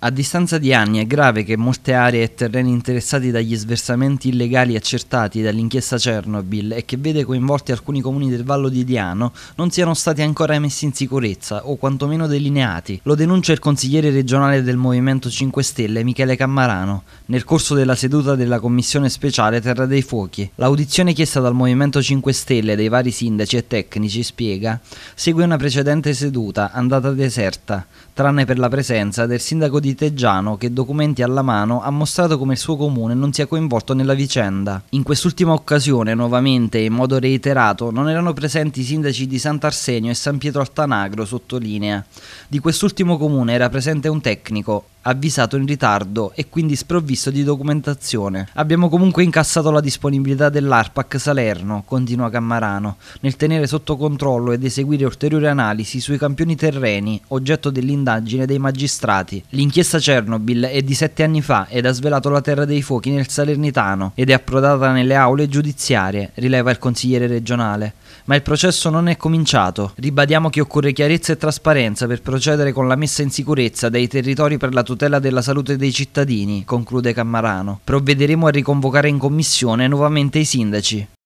A distanza di anni è grave che molte aree e terreni interessati dagli sversamenti illegali accertati dall'inchiesta Chernobyl e che vede coinvolti alcuni comuni del Vallo di Diano non siano stati ancora messi in sicurezza o quantomeno delineati. Lo denuncia il consigliere regionale del Movimento 5 Stelle Michele Cammarano nel corso della seduta della commissione speciale Terra dei Fuochi. L'audizione chiesta dal Movimento 5 Stelle dai vari sindaci e tecnici spiega segue una precedente seduta andata deserta, tranne per la presenza del sindaco di vitegiano che documenti alla mano ha mostrato come il suo comune non sia coinvolto nella vicenda. In quest'ultima occasione, nuovamente e in modo reiterato, non erano presenti i sindaci di Sant'Arsenio e San Pietro Altanagro, sottolinea. Di quest'ultimo comune era presente un tecnico, avvisato in ritardo e quindi sprovvisto di documentazione. Abbiamo comunque incassato la disponibilità dell'ARPAC Salerno, continua Cammarano, nel tenere sotto controllo ed eseguire ulteriori analisi sui campioni terreni, oggetto dell'indagine dei magistrati. L'inchiesta Chernobyl è di sette anni fa ed ha svelato la terra dei fuochi nel Salernitano ed è approdata nelle aule giudiziarie, rileva il consigliere regionale ma il processo non è cominciato. Ribadiamo che occorre chiarezza e trasparenza per procedere con la messa in sicurezza dei territori per la tutela della salute dei cittadini, conclude Cammarano. Provvederemo a riconvocare in commissione nuovamente i sindaci.